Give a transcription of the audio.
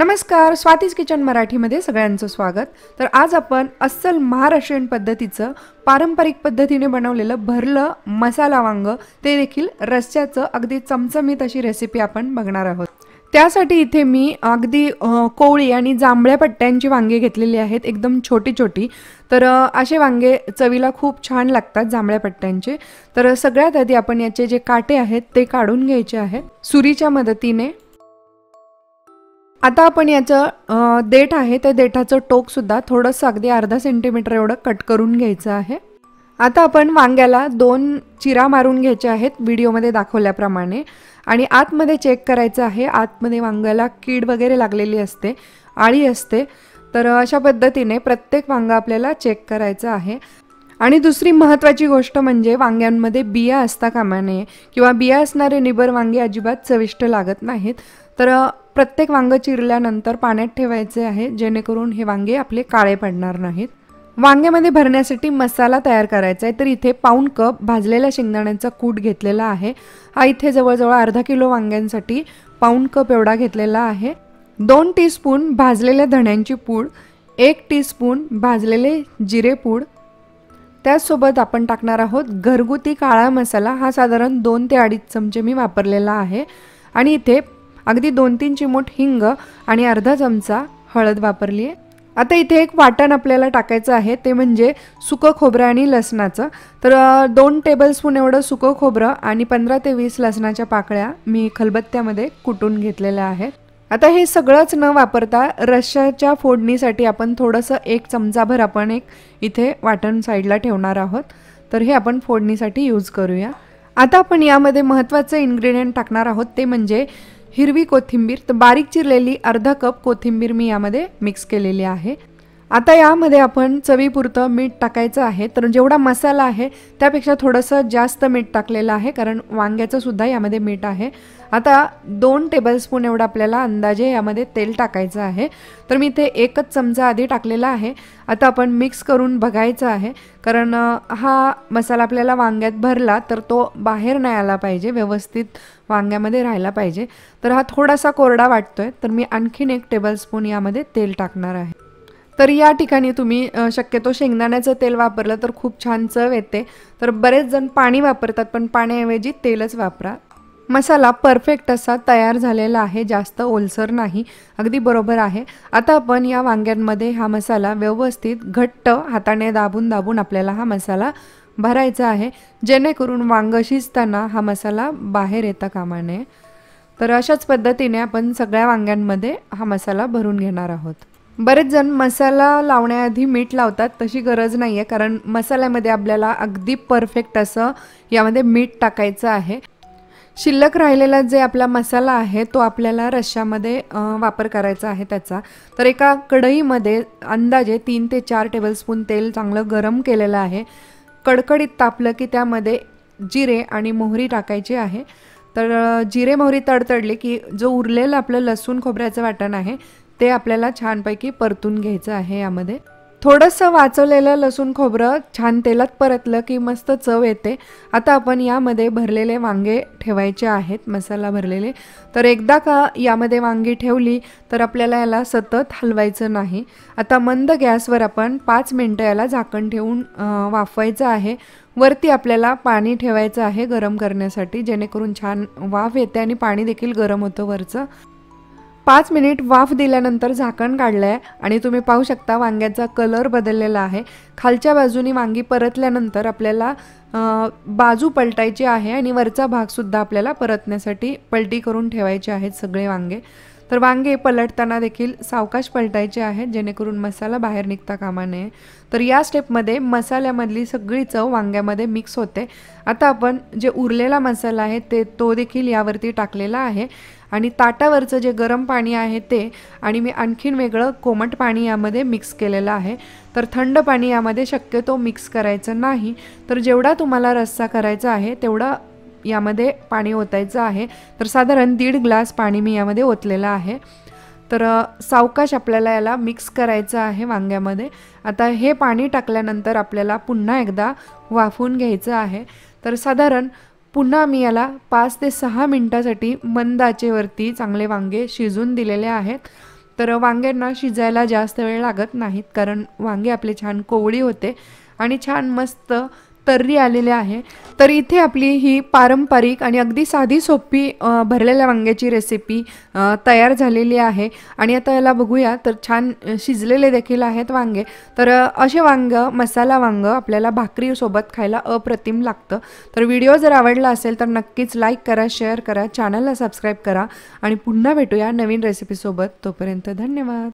नमस्कार स्वातीज किचन मराठीमध्ये सगळ्यांचं स्वागत तर आज आपण अस्सल महाराष्ट्रीयन पद्धतीचं पारंपरिक पद्धतीने बनवलेलं भरलं मसाला वांग ते देखील रस्त्याचं अगदी चमचमीत अशी रेसिपी आपण बघणार आहोत त्यासाठी इथे मी अगदी कोवळी आणि जांभळ्या पट्ट्यांची वांगे घेतलेली आहेत एकदम छोटी छोटी तर असे वांगे चवीला खूप छान लागतात जांभळ्या पट्ट्यांचे तर सगळ्यात आधी आपण याचे जे काटे आहेत ते काढून घ्यायचे आहेत सुरीच्या मदतीने आता आपण याचं देठ आहे त्या देठाचं टोकसुद्धा थोडंसं अगदी अर्धा सेंटीमीटर एवढं कट करून घ्यायचं आहे आता आपण वांग्याला दोन चिरा मारून घ्यायचे आहेत व्हिडिओमध्ये दाखवल्याप्रमाणे आणि आतमध्ये चेक करायचं आहे आतमध्ये वांग्याला कीड वगैरे लागलेली असते आळी असते तर अशा पद्धतीने प्रत्येक वांगा आपल्याला चेक करायचं आहे आणि दुसरी महत्त्वाची गोष्ट म्हणजे वांग्यांमध्ये बिया असता कामा नये किंवा बिया असणारे निबर वांगे अजिबात चविष्ट लागत नाहीत तर प्रत्येक वांग चिरल्यानंतर पाण्यात ठेवायचे आहे जेणेकरून हे वांगे आपले काळे पडणार नाहीत वांग्यामध्ये भरण्यासाठी मसाला तयार करायचा आहे तर इथे पाऊण कप भाजलेल्या शेंगदाण्यांचा कूट घेतलेला आहे हा इथे जवळजवळ अर्धा किलो वांग्यांसाठी पाऊण कप एवढा घेतलेला आहे दोन टीस्पून भाजलेल्या धण्यांची पूड एक टीस्पून भाजलेले जिरेपूड त्याचसोबत आपण टाकणार आहोत घरगुती काळा मसाला हा साधारण दोन ते अडीच चमचे मी वापरलेला आहे आणि इथे अगदी दोन तीन चिमूट हिंग आणि अर्धा चमचा हळद वापरली आहे आता इथे एक वाटण आपल्याला टाकायचं आहे ते म्हणजे सुकं खोबरं आणि लसणाचं तर दोन टेबलस्पून एवढं सुकं खोबरं आणि पंधरा ते वीस लसणाच्या पाकळ्या मी खलबत्त्यामध्ये कुटून घेतलेल्या आहेत आता हे सगळंच न वापरता रशाच्या फोडणीसाठी आपण थोडंसं एक चमचाभर आपण एक इथे वाटण साईडला ठेवणार आहोत तर हे आपण फोडणीसाठी यूज करूया आता आपण यामध्ये महत्त्वाचं इन्ग्रेडियंट टाकणार आहोत ते म्हणजे हिरवी कोथिंबीर तर बारीक चिरलेली अर्धा कप कोथिंबीर मी यामध्ये मिक्स केलेली आहे आता यामध्ये आपण चवीपुरतं मीठ टाकायचं आहे तर जेवढा मसाला आहे त्यापेक्षा थोडंसं जास्त मीठ टाकलेलं आहे कारण वांग्याचं सुद्धा यामध्ये मीठ आहे आता दोन टेबलस्पून एवढं आपल्याला अंदाजे यामध्ये तेल टाकायचं आहे तर मी ते एकच चमचा आधी टाकलेला आहे आता आपण मिक्स करून बघायचं आहे कारण हा मसाला आपल्याला वांग्यात भरला तर तो बाहेर नाही आला पाहिजे व्यवस्थित वांग्यामध्ये राहायला पाहिजे तर हा थोडासा कोरडा वाटतो आहे तर मी आणखीन एक टेबलस्पून यामध्ये तेल टाकणार आहे तर या ठिकाणी तुम्ही शक्यतो शेंगदाण्याचं तेल वापरलं तर खूप छान चव येते तर बरेच जण पाणी वापरतात पण पाण्याऐवजी तेलच वापरा मसाला परफेक्ट असा तयार झालेला आहे जास्त ओलसर नाही अगदी बरोबर आहे आता आपण या वांग्यांमध्ये हा मसाला व्यवस्थित घट्ट हाताने दाबून दाबून आपल्याला हा मसाला भरायचा आहे जेणेकरून वांग शिजताना हा मसाला बाहेर येता कामा नये तर अशाच पद्धतीने आपण सगळ्या वांग्यांमध्ये हा मसाला भरून घेणार आहोत बरेच जण मसाला लावण्याआधी मीठ लावतात तशी गरज नाही आहे कारण मसाल्यामध्ये आपल्याला अगदी परफेक्ट असं यामध्ये मीठ टाकायचं आहे शिल्लक राहिलेला जे आपला मसाला आहे तो आपल्याला रश्श्यामध्ये वापर करायचा आहे त्याचा तर एका कढईमध्ये अंदाजे तीन ते चार टेबलस्पून तेल चांगलं गरम केलेलं आहे कडकडीत तापलं की त्यामध्ये जिरे आणि मोहरी टाकायची आहे तर जिरे मोहरी तडतडली की जो उरलेलं आपलं लसूण खोबऱ्याचं वाटण आहे ते आपल्याला छानपैकी परतून घ्यायचं आहे यामध्ये थोडंसं वाचवलेलं लसूण खोबरं छान तेलात परतलं की मस्त चव येते आता आपण यामध्ये भरलेले वांगे ठेवायचे आहेत मसाला भरलेले तर एकदा का यामध्ये वांगी ठेवली तर आपल्याला याला सतत हलवायचं नाही आता मंद गॅसवर आपण पाच मिनटं याला झाकण ठेवून वाफवायचं आहे वरती आपल्याला पाणी ठेवायचं आहे गरम करण्यासाठी जेणेकरून छान वाफ येते आणि पाणी देखील गरम होतं वरचं पाच मिनिट वाफ दिल्यानंतर झाकण काढलं आहे आणि तुम्ही पाहू शकता वांग्याचा कलर बदललेला आहे खालच्या बाजूनी वांगी परतल्यानंतर आपल्याला बाजू पलटायची आहे आणि वरचा भागसुद्धा आपल्याला परतण्यासाठी पलटी करून ठेवायचे आहेत सगळे वांगे तर वांगे पलटताना देखील सावकाश पलटायचे आहेत जेणेकरून मसाला बाहेर निघता कामा नये तर या स्टेपमध्ये मसाल्यामधली सगळी चव वांग्यामध्ये मिक्स होते आता आपण जे उरलेला मसाला आहे ते तो देखील यावरती टाकलेला आहे आणि ताटावरचं जे गरम पाणी आहे ते आणि मी आणखीन वेगळं कोमट पाणी यामध्ये मिक्स केलेलं आहे तर थंड पाणी यामध्ये शक्यतो मिक्स करायचं नाही तर जेवढा तुम्हाला रस्सा करायचा आहे तेवढा यामध्ये पाणी ओतायचं आहे तर साधारण दीड ग्लास पाणी मी यामध्ये ओतलेलं आहे तर सावकाश आपल्याला याला मिक्स करायचं आहे वांग्यामध्ये आता हे पाणी टाकल्यानंतर आपल्याला पुन्हा एकदा वाफून घ्यायचं आहे तर साधारण पुन्हा मी याला पाच ते सहा मिनटासाठी मंदाचेवरती चांगले वांगे शिजून दिलेले आहेत तर वांग्यांना शिजायला जास्त वेळ लागत नाहीत कारण वांगे आपले छान कोवळी होते आणि छान मस्त तर्री आलेले आहे तर इथे आपली ही पारंपरिक आणि अगदी साधी सोपी भरलेल्या वांग्याची रेसिपी तयार झालेली आहे आणि आता याला बघूया तर छान शिजलेले देखील आहेत वांगे तर असे वांग मसाला वांग आपल्याला भाकरीसोबत खायला अप्रतिम लागतं तर व्हिडिओ जर आवडला असेल तर नक्कीच लाईक करा शेअर करा चॅनलला सबस्क्राईब करा आणि पुन्हा भेटूया नवीन रेसिपीसोबत तोपर्यंत धन्यवाद